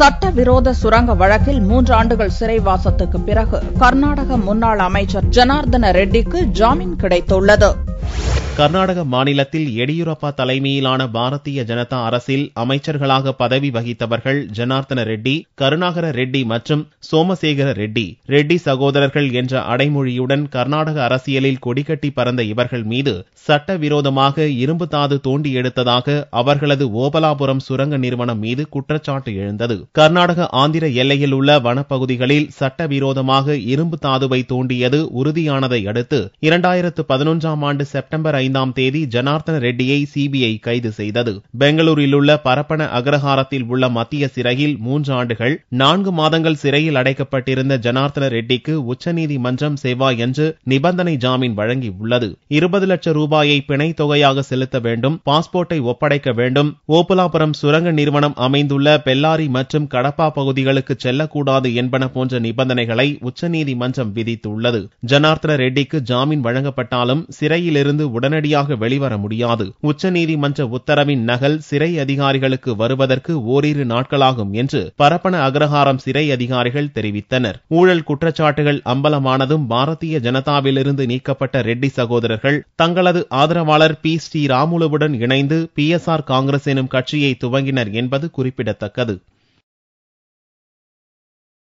சட்டவிரோத சுரங்க வழக்கில் மூன்று ஆண்டுகள் சிறைவாசத்துக்கு பிறகு கர்நாடக முன்னாள் அமைச்சர் ஜனார்தன ரெட்டிக்கு ஜாமீன் கிடைத்துள்ளது கர்நாடக மாநிலத்தில் எடியூரப்பா தலைமையிலான பாரதிய ஜனதா அரசில் அமைச்சர்களாக பதவி வகித்தவர்கள் ஜனார்தன ரெட்டி கருணாகர ரெட்டி மற்றும் சோமசேகர ரெட்டி ரெட்டி சகோதரர்கள் என்ற அடைமொழியுடன் கர்நாடக அரசியலில் கொடிக்கட்டி பறந்த இவர்கள் மீது சட்டவிரோதமாக இரும்பு தாது தோண்டி எடுத்ததாக அவர்களது ஓபலாபுரம் சுரங்க நிறுவனம் மீது குற்றச்சாட்டு எழுந்தது கர்நாடக ஆந்திர எல்லையில் உள்ள வனப்பகுதிகளில் சட்டவிரோதமாக இரும்பு தாதுவை தோண்டியது உறுதியானதை அடுத்து இரண்டாயிரத்து பதினொன்றாம் ஆண்டு செப்டம்பர் ஐந்து ஐந்தாம் தேதி ஜனார்தன ரெட்டியை சிபிஐ கைது செய்தது பெங்களூரில் உள்ள பரப்பன அகரஹாரத்தில் உள்ள மத்திய சிறையில் மூன்று ஆண்டுகள் நான்கு மாதங்கள் சிறையில் அடைக்கப்பட்டிருந்த ஜனார்தன ரெட்டிக்கு உச்சநீதிமன்றம் செவ்வாய் என்று நிபந்தனை ஜாமீன் வழங்கியுள்ளது இருபது லட்சம் ரூபாயை பிணை தொகையாக செலுத்த வேண்டும் பாஸ்போர்ட்டை ஒப்படைக்க வேண்டும் ஓபலாபுரம் சுரங்க நிறுவனம் அமைந்துள்ள பெல்லாரி மற்றும் கடப்பா பகுதிகளுக்கு செல்லக்கூடாது என்பன போன்ற நிபந்தனைகளை உச்சநீதிமன்றம் விதித்துள்ளது ஜனார்தன ரெட்டிக்கு ஜாமீன் வழங்கப்பட்டாலும் சிறையிலிருந்து உடனடி உடனடியாக வெளிவர முடியாது உச்சநீதிமன்ற உத்தரவின் நகல் சிறை அதிகாரிகளுக்கு வருவதற்கு ஓரிரு நாட்களாகும் என்று பரப்பன அக்ரஹாரம் சிறை அதிகாரிகள் தெரிவித்தனர் ஊழல் குற்றச்சாட்டுகள் அம்பலமானதும் பாரதிய ஜனதாவிலிருந்து நீக்கப்பட்ட ரெட்டி சகோதரர்கள் தங்களது ஆதரவாளர் பி ஸ்ரீராமுலுவுடன் இணைந்து பி எஸ் ஆர் காங்கிரஸ் எனும் கட்சியை துவங்கினர் என்பது குறிப்பிடத்தக்கது